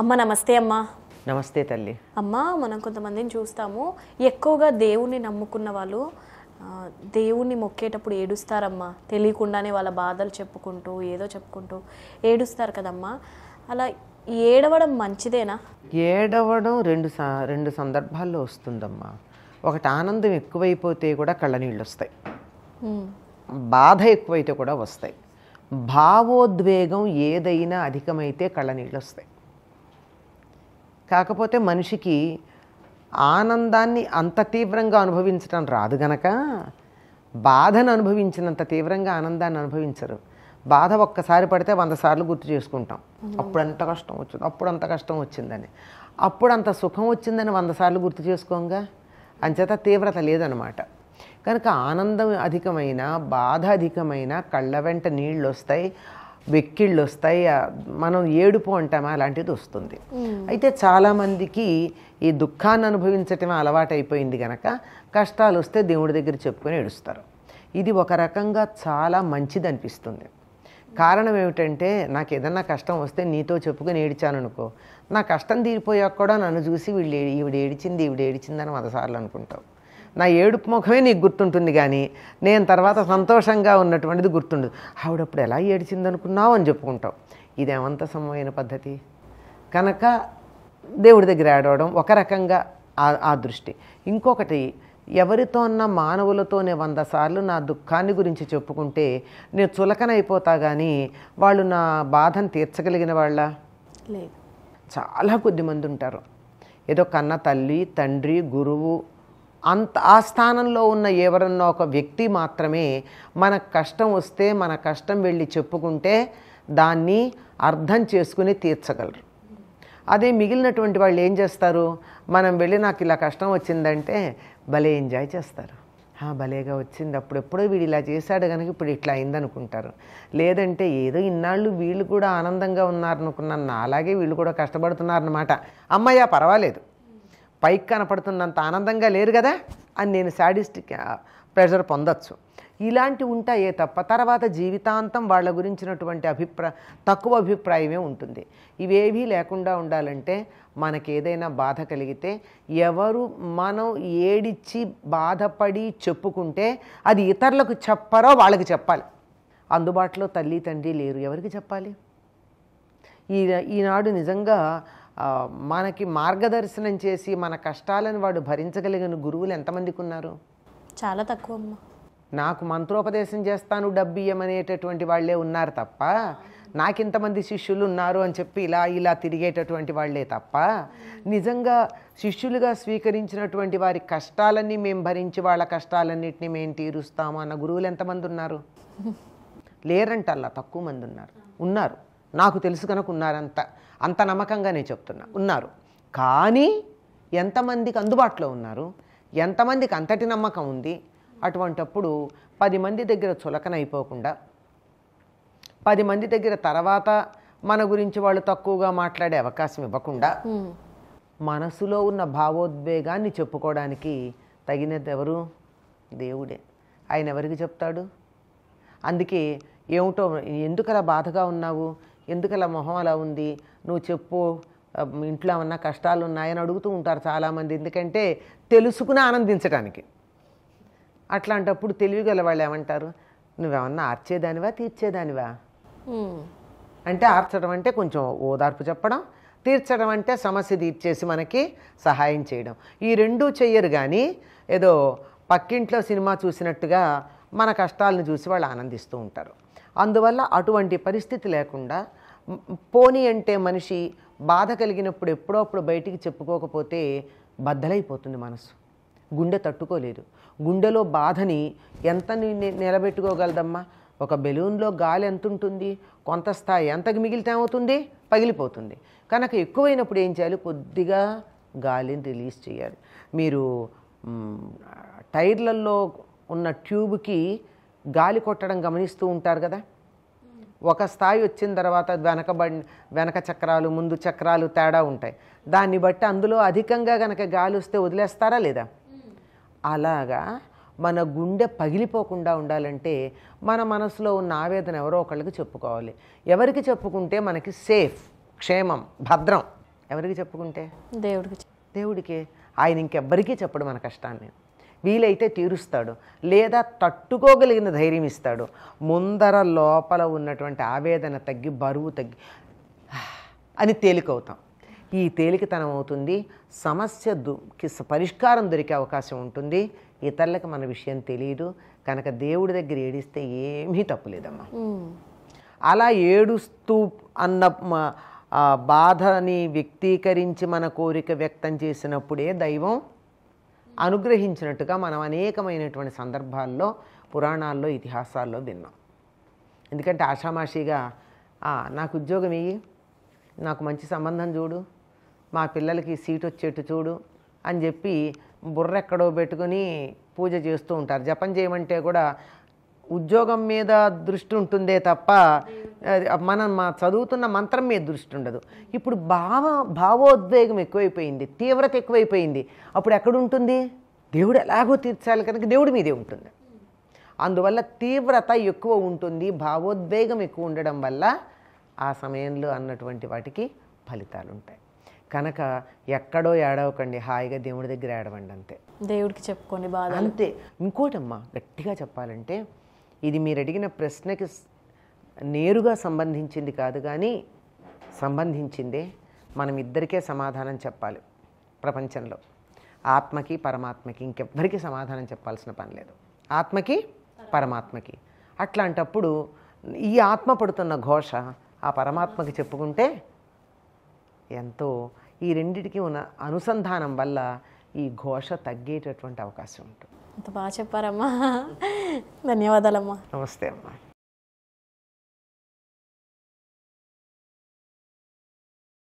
అమ్మ నమస్తే అమ్మ నమస్తే తల్లి అమ్మ మనం కొంతమందిని చూస్తాము ఎక్కువగా దేవుణ్ణి నమ్ముకున్న వాళ్ళు దేవుణ్ణి మొక్కేటప్పుడు ఏడుస్తారమ్మా తెలియకుండానే వాళ్ళ బాధలు చెప్పుకుంటూ ఏదో చెప్పుకుంటూ ఏడుస్తారు కదమ్మా అలా ఏడవడం మంచిదేనా ఏడవడం రెండు రెండు సందర్భాల్లో వస్తుందమ్మా ఒకటి ఆనందం ఎక్కువైపోతే కూడా కళ్ళనీళ్ళు వస్తాయి బాధ ఎక్కువైతే కూడా వస్తాయి భావోద్వేగం ఏదైనా అధికమైతే కళ్ళనీళ్ళు వస్తాయి కాకపోతే మనిషికి ఆనందాన్ని అంత తీవ్రంగా అనుభవించడం రాదు గనక బాధను అనుభవించినంత తీవ్రంగా ఆనందాన్ని అనుభవించరు బాధ ఒక్కసారి పడితే వంద సార్లు గుర్తు చేసుకుంటాం అప్పుడు ఎంత కష్టం వచ్చింది అప్పుడు అంత కష్టం వచ్చిందని అప్పుడు అంత సుఖం వచ్చిందని వంద సార్లు గుర్తు చేసుకోంగా అంచేత తీవ్రత లేదనమాట కనుక ఆనందం అధికమైన బాధ అధికమైన కళ్ళ వెంట నీళ్ళు వస్తాయి వెక్కిళ్ళు వస్తాయి మనం ఏడుపు అంటామా అలాంటిది వస్తుంది అయితే చాలామందికి ఈ దుఃఖాన్ని అనుభవించటమే అలవాటైపోయింది కనుక కష్టాలు వస్తే దేవుడి దగ్గర చెప్పుకొని ఏడుస్తారు ఇది ఒక రకంగా చాలా మంచిది అనిపిస్తుంది కారణం ఏమిటంటే నాకు ఏదన్నా కష్టం వస్తే నీతో చెప్పుకొని ఏడిచాను అనుకో నా కష్టం తీరిపోయాక కూడా నన్ను చూసి వీళ్ళు ఈవిడ ఏడిచింది ఈవిడ ఏడిచిందని వందసార్లు అనుకుంటావు నా ఏడుపు ముఖమే నీకు గుర్తుంటుంది కానీ నేను తర్వాత సంతోషంగా ఉన్నటువంటిది గుర్తుండదు ఆవిడప్పుడు ఎలా ఏడిచిందనుకున్నావు అని చెప్పుకుంటావు ఇదేమంత సమయమైన పద్ధతి కనుక దేవుడి దగ్గర ఆడవడం ఒక రకంగా ఆ దృష్టి ఇంకొకటి ఎవరితో ఉన్న మానవులతోనే వంద సార్లు నా దుఃఖాన్ని గురించి చెప్పుకుంటే నేను చులకనైపోతా కానీ వాళ్ళు నా బాధను తీర్చగలిగిన వాళ్ళ లేదు చాలా కొద్దిమంది ఉంటారు ఏదో కన్న తల్లి తండ్రి గురువు అంత ఆ స్థానంలో ఉన్న ఎవరన్నా ఒక వ్యక్తి మాత్రమే మన కష్టం వస్తే మన కష్టం వెళ్ళి చెప్పుకుంటే దాన్ని అర్థం చేసుకుని తీర్చగలరు అదే మిగిలినటువంటి వాళ్ళు ఏం చేస్తారు మనం వెళ్ళి నాకు ఇలా కష్టం వచ్చిందంటే భలే ఎంజాయ్ చేస్తారు భలేగా వచ్చింది అప్పుడు ఎప్పుడో వీడు ఇలా చేశాడు కనుక ఇప్పుడు ఇట్లా అయిందనుకుంటారు లేదంటే ఏదో ఇన్నాళ్ళు వీళ్ళు కూడా ఆనందంగా ఉన్నారనుకున్నాను అలాగే వీళ్ళు కూడా కష్టపడుతున్నారన్నమాట అమ్మయ్య పర్వాలేదు పైకి కనపడుతున్నంత ఆనందంగా లేరు కదా అని నేను శాడిస్టిక్ ప్రెషర్ పొందొచ్చు ఇలాంటి ఉంటాయే తప్ప తర్వాత జీవితాంతం వాళ్ళ గురించినటువంటి అభిప్రాయం తక్కువ అభిప్రాయమే ఉంటుంది ఇవేవీ లేకుండా ఉండాలంటే మనకి ఏదైనా బాధ కలిగితే ఎవరు మనం ఏడిచ్చి బాధపడి చెప్పుకుంటే అది ఇతరులకు చెప్పరో వాళ్ళకి చెప్పాలి అందుబాటులో తల్లి తండ్రి లేరు ఎవరికి చెప్పాలి ఈ ఈనాడు నిజంగా మనకి మార్గదర్శనం చేసి మన కష్టాలను వాడు భరించగలిగిన గురువులు ఎంతమందికి ఉన్నారు చాలా తక్కువ నాకు మంత్రోపదేశం చేస్తాను డబ్బు ఇయ్యమనేటటువంటి వాళ్ళే ఉన్నారు తప్ప నాకింతమంది శిష్యులు ఉన్నారు అని చెప్పి ఇలా ఇలా తిరిగేటటువంటి వాళ్ళే తప్ప నిజంగా శిష్యులుగా స్వీకరించినటువంటి వారి కష్టాలన్నీ మేము భరించి వాళ్ళ కష్టాలన్నింటినీ మేము తీరుస్తాము అన్న గురువులు ఎంతమంది ఉన్నారు లేరంటల్లా తక్కువ మంది ఉన్నారు ఉన్నారు నాకు తెలుసు కనుక ఉన్నారంత అంత నమ్మకంగా నేను చెప్తున్నా ఉన్నారు కానీ ఎంతమందికి అందుబాటులో ఉన్నారు ఎంతమందికి అంతటి నమ్మకం ఉంది అటువంటప్పుడు పది మంది దగ్గర చులకన అయిపోకుండా పది మంది దగ్గర తర్వాత మన గురించి వాళ్ళు తక్కువగా మాట్లాడే అవకాశం ఇవ్వకుండా మనసులో ఉన్న భావోద్వేగాన్ని చెప్పుకోవడానికి తగినది ఎవరు దేవుడే ఆయన ఎవరికి చెప్తాడు అందుకే ఏమిటో ఎందుకలా బాధగా ఉన్నావు ఎందుకు అలా మొహం అలా ఉంది నువ్వు చెప్పు ఇంట్లో ఏమన్నా కష్టాలు ఉన్నాయని అడుగుతూ ఉంటారు చాలామంది ఎందుకంటే తెలుసుకుని ఆనందించడానికి అట్లాంటప్పుడు తెలివిగల వాళ్ళు ఏమంటారు నువ్వేమన్నా ఆర్చేదానివా తీర్చేదానివా అంటే ఆర్చడం అంటే కొంచెం ఓదార్పు చెప్పడం తీర్చడం అంటే సమస్య తీర్చేసి మనకి సహాయం చేయడం ఈ రెండూ చెయ్యరు కానీ ఏదో పక్కింట్లో సినిమా చూసినట్టుగా మన కష్టాలను చూసి వాళ్ళు ఆనందిస్తూ ఉంటారు అందువల్ల అటువంటి పరిస్థితి లేకుండా పోనీ అంటే మనిషి బాధ కలిగినప్పుడు ఎప్పుడప్పుడు బయటికి చెప్పుకోకపోతే బద్దలైపోతుంది మనసు గుండె తట్టుకోలేదు గుండెలో బాధని ఎంత నిలబెట్టుకోగలదమ్మా ఒక బెలూన్లో గాలి ఎంత ఉంటుంది కొంత స్థాయి ఎంతకు మిగిలితే ఏమవుతుంది పగిలిపోతుంది కనుక ఎక్కువైనప్పుడు ఏం చేయాలి కొద్దిగా గాలిని రిలీజ్ చేయాలి మీరు టైర్లలో ఉన్న ట్యూబ్కి గాలి కొట్టడం గమనిస్తూ ఉంటారు కదా ఒక స్థాయి వచ్చిన తర్వాత వెనకబడి వెనక చక్రాలు ముందు చక్రాలు తేడా ఉంటాయి దాన్ని బట్టి అందులో అధికంగా కనుక గాలి వస్తే వదిలేస్తారా లేదా అలాగా మన గుండె పగిలిపోకుండా ఉండాలంటే మన మనసులో ఉన్న ఆవేదన ఎవరో ఒకళ్ళకి చెప్పుకోవాలి ఎవరికి చెప్పుకుంటే మనకి సేఫ్ క్షేమం భద్రం ఎవరికి చెప్పుకుంటే దేవుడికి దేవుడికి ఆయన ఇంకెవ్వరికీ చెప్పడం మన కష్టాన్ని వీలైతే తీరుస్తాడు లేదా తట్టుకోగలిగిన ధైర్యం ఇస్తాడు ముందర లోపల ఉన్నటువంటి ఆవేదన తగ్గి బరువు తగ్గి అని తేలికవుతాం ఈ తేలికతనం అవుతుంది సమస్య పరిష్కారం దొరికే అవకాశం ఉంటుంది ఇతరులకు మన విషయం తెలియదు కనుక దేవుడి దగ్గర ఏడిస్తే ఏమీ తప్పు లేదమ్మా అలా ఏడుస్తూ అన్న బాధని వ్యక్తీకరించి మన కోరిక వ్యక్తం చేసినప్పుడే దైవం అనుగ్రహించినట్టుగా మనం అనేకమైనటువంటి సందర్భాల్లో పురాణాల్లో ఇతిహాసాల్లో విన్నాం ఎందుకంటే ఆషామాషిగా నాకు ఉద్యోగం ఇయ్యి నాకు మంచి సంబంధం చూడు మా పిల్లలకి సీట్ వచ్చేట్టు చూడు అని చెప్పి బుర్రెక్కడో పెట్టుకుని పూజ చేస్తూ ఉంటారు జపం చేయమంటే కూడా ఉద్యోగం మీద దృష్టి ఉంటుందే తప్ప మనం మా చదువుతున్న మంత్రం మీద దృష్టి ఉండదు ఇప్పుడు భావ భావోద్వేగం ఎక్కువైపోయింది తీవ్రత ఎక్కువైపోయింది అప్పుడు ఎక్కడుంటుంది దేవుడు ఎలాగో తీర్చాలి కనుక దేవుడి మీదే ఉంటుంది అందువల్ల తీవ్రత ఎక్కువ ఉంటుంది భావోద్వేగం ఎక్కువ ఉండడం వల్ల ఆ సమయంలో అన్నటువంటి వాటికి ఫలితాలు ఉంటాయి కనుక ఎక్కడో ఏడవకండి హాయిగా దేవుడి దగ్గర ఏడవండి అంతే దేవుడికి చెప్పుకోండి బాధ అంతే ఇంకోటమ్మా గట్టిగా చెప్పాలంటే ఇది మీరు అడిగిన ప్రశ్నకి నేరుగా సంబంధించింది కాదు కానీ సంబంధించిందే మనం ఇద్దరికే సమాధానం చెప్పాలి ప్రపంచంలో ఆత్మకి పరమాత్మకి ఇంకెవ్వరికి సమాధానం చెప్పాల్సిన పని లేదు ఆత్మకి పరమాత్మకి అట్లాంటప్పుడు ఈ ఆత్మ పడుతున్న ఘోష ఆ పరమాత్మకి చెప్పుకుంటే ఎంతో ఈ రెండిటికి ఉన్న అనుసంధానం వల్ల ఈ ఘోష తగ్గేటటువంటి అవకాశం ఉంటుంది అంత బాగా చెప్పారమ్మా ధన్యవాదాలమ్మా నమస్తే అమ్మా